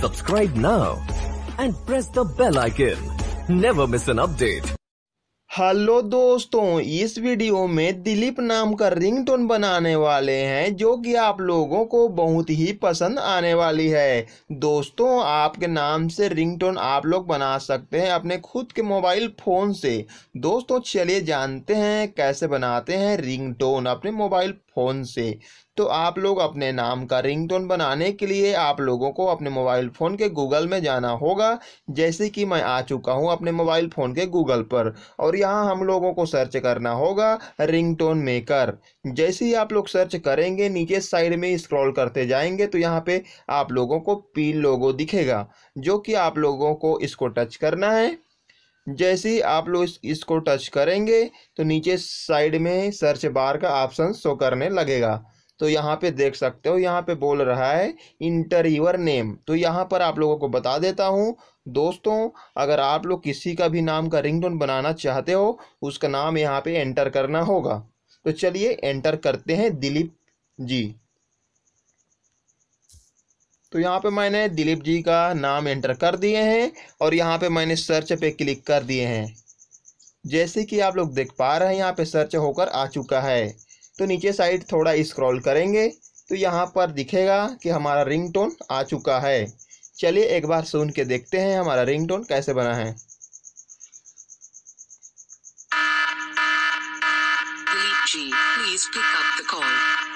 Subscribe now and press the bell icon. Never miss an update. Hello दोस्तों इस video में दिलीप नाम का रिंगटोन बनाने वाले हैं जो कि आप लोगों को बहुत ही पसंद आने वाली है दोस्तों आपके नाम से रिंगटोन आप लोग बना सकते हैं अपने खुद के मोबाइल फ़ोन से दोस्तों चलिए जानते हैं कैसे बनाते हैं रिंगटोन अपने मोबाइल फ़ोन से तो आप लोग अपने नाम का रिंगटोन बनाने के लिए आप लोगों को अपने मोबाइल फ़ोन के गूगल में जाना होगा जैसे कि मैं आ चुका हूँ अपने मोबाइल फ़ोन के गूगल पर और यहाँ हम लोगों को सर्च करना होगा रिंगटोन मेकर जैसे ही आप लोग सर्च करेंगे नीचे साइड में स्क्रॉल करते जाएंगे तो यहाँ पे आप लोगों को पी लोगो दिखेगा जो कि आप लोगों को इसको टच करना है जैसे ही आप लोग इस, इसको टच करेंगे तो नीचे साइड में सर्च बार का ऑप्शन शो करने लगेगा तो यहाँ पे देख सकते हो यहाँ पे बोल रहा है इंटर यूर नेम तो यहाँ पर आप लोगों को बता देता हूँ दोस्तों अगर आप लोग किसी का भी नाम का रिंगटोन बनाना चाहते हो उसका नाम यहाँ पे एंटर करना होगा तो चलिए एंटर करते हैं दिलीप जी तो यहाँ पे मैंने दिलीप जी का नाम एंटर कर दिए हैं और यहाँ पे मैंने सर्च पे क्लिक कर दिए हैं जैसे कि आप लोग देख पा रहे हैं यहाँ पे सर्च होकर आ चुका है तो नीचे साइड थोड़ा स्क्रॉल करेंगे तो यहाँ पर दिखेगा कि हमारा रिंग आ चुका है चलिए एक बार सुन के देखते हैं हमारा रिंग कैसे बना है please pick up the call.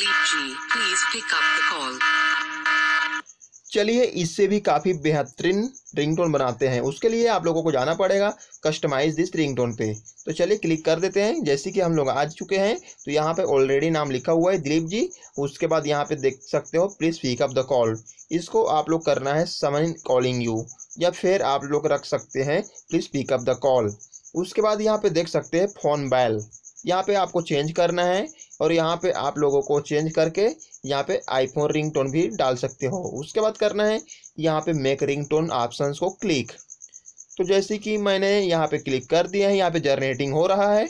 Dilip ji please pick up the call चलिए इससे भी काफ़ी बेहतरीन रिंगटोन बनाते हैं उसके लिए आप लोगों को जाना पड़ेगा कस्टमाइज दिस रिंगटोन पे तो चलिए क्लिक कर देते हैं जैसे कि हम लोग आ चुके हैं तो यहाँ पे ऑलरेडी नाम लिखा हुआ है दिलीप जी उसके बाद यहाँ पे देख सकते हो please pick up the call इसको आप लोग करना है समन कॉलिंग यू या फिर आप लोग रख सकते हैं please pick up the call उसके बाद यहाँ पे देख सकते हैं फ़ोन बैल यहाँ पे आपको चेंज करना है और यहाँ पे आप लोगों को चेंज करके यहाँ पे आईफोन रिंगटोन भी डाल सकते हो उसके बाद करना है यहाँ पे मेक रिंगटोन ऑप्शंस को क्लिक तो जैसे कि मैंने यहाँ पे क्लिक कर दिया है यहाँ पे जनरेटिंग हो रहा है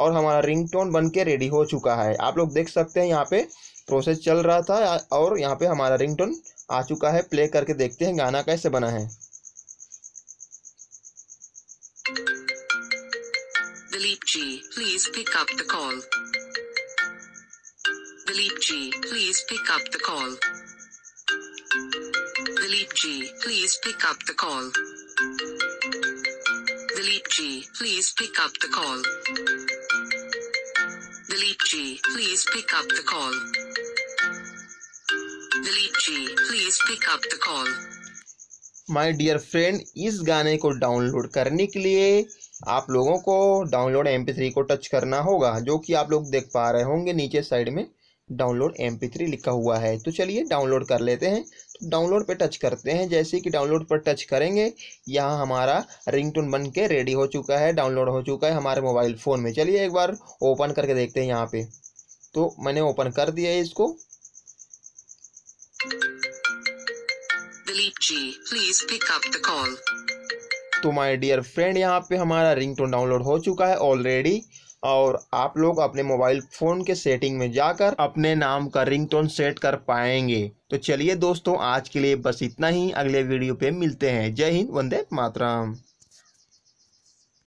और हमारा रिंगटोन बन के रेडी हो चुका है आप लोग देख सकते हैं यहाँ पे प्रोसेस चल रहा था और यहाँ पे हमारा रिंग आ चुका है प्ले करके देखते हैं गाना कैसे बना है Dilip ji, please pick up the call. Dilip ji, please pick up the call. Dilip ji, please pick up the call. Dilip ji, please pick up the call. Dilip ji, please pick up the call. My dear friend इस गाने को download करने के लिए आप लोगों को download M को टच करना होगा जो कि आप लोग देख पा रहे होंगे नीचे साइड में डाउनलोड एम पी लिखा हुआ है तो चलिए डाउनलोड कर लेते हैं तो डाउनलोड पर टच करते हैं जैसे कि डाउनलोड पर टच करेंगे यहाँ हमारा रिंगटोन बन के रेडी हो चुका है डाउनलोड हो चुका है हमारे मोबाइल फ़ोन में चलिए एक बार ओपन करके देखते हैं यहाँ पे तो मैंने ओपन कर दिया है इसको Dilip ji please pick the call तो माय डियर फ्रेंड यहाँ पे हमारा रिंगटोन डाउनलोड हो चुका है ऑलरेडी और आप लोग अपने मोबाइल फ़ोन के सेटिंग में जाकर अपने नाम का रिंगटोन सेट कर पाएंगे तो चलिए दोस्तों आज के लिए बस इतना ही अगले वीडियो पे मिलते हैं जय हिंद वंदे मातरम